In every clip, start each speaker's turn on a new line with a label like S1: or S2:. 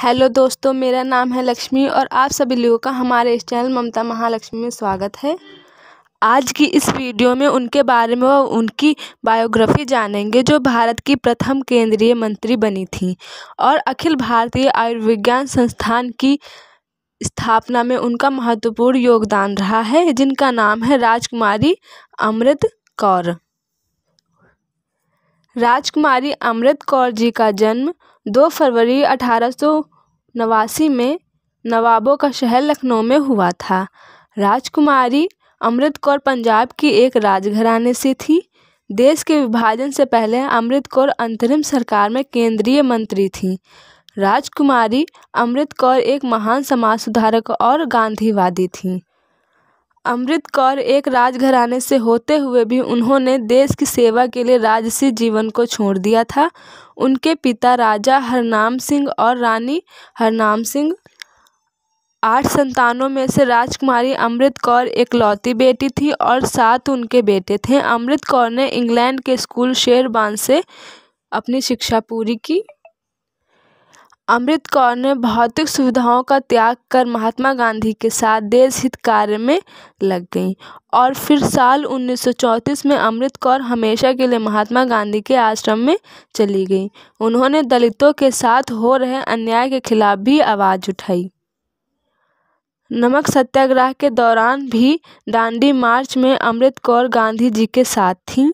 S1: hello दोस्तों मेरा नाम है लक्ष्मी और आप सभी लोगों का हमारे इस चैनल ममता महालक्ष्मी में स्वागत है आज की इस वीडियो में उनके बारे में व उनकी बायोग्राफी जानेंगे जो भारत की प्रथम केंद्रीय मंत्री बनी थी और अखिल भारतीय आयुर्विज्ञान संस्थान की स्थापना में उनका महत्वपूर्ण योगदान रहा है जिनका नाम है राजकुमारी अमृत कौर राजकुमारी अमृत कौर जी का जन्म दो फरवरी अठारह सौ नवासी में नवाबों का शहर लखनऊ में हुआ था राजकुमारी अमृत कौर पंजाब की एक राजघराने से थी देश के विभाजन से पहले अमृत कौर अंतरिम सरकार में केंद्रीय मंत्री थीं राजकुमारी अमृत कौर एक महान समाज सुधारक और गांधीवादी थीं अमृत कौर एक राजघराने से होते हुए भी उन्होंने देश की सेवा के लिए राजसी जीवन को छोड़ दिया था उनके पिता राजा हरनाम सिंह और रानी हरनाम सिंह आठ संतानों में से राजकुमारी अमृत कौर एकलौती बेटी थी और सात उनके बेटे थे अमृत कौर ने इंग्लैंड के स्कूल शेरबान से अपनी शिक्षा पूरी की अमृत कौर ने भौतिक सुविधाओं का त्याग कर महात्मा गांधी के साथ देश हित कार्य में लग गई और फिर साल उन्नीस सौ चौंतीस में अमृत कौर हमेशा के लिए महात्मा गांधी के आश्रम में चली गई उन्होंने दलितों के साथ हो रहे अन्याय के खिलाफ भी आवाज़ उठाई नमक सत्याग्रह के
S2: दौरान भी दांडी मार्च में अमृत कौर गांधी जी के साथ थीं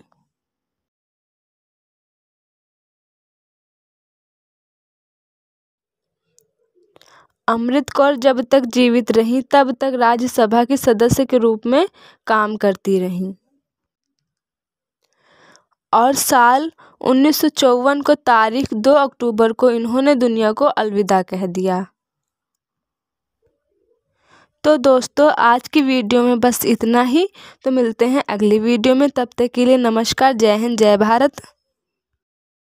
S2: अमृत कौर जब तक जीवित रहीं तब तक राज्यसभा
S1: की सदस्य के रूप में काम करती रहीं और साल उन्नीस को तारीख 2 अक्टूबर को इन्होंने दुनिया को अलविदा कह दिया तो दोस्तों
S2: आज की वीडियो में बस इतना ही तो मिलते हैं अगली वीडियो में तब तक के लिए नमस्कार जय हिंद जय भारत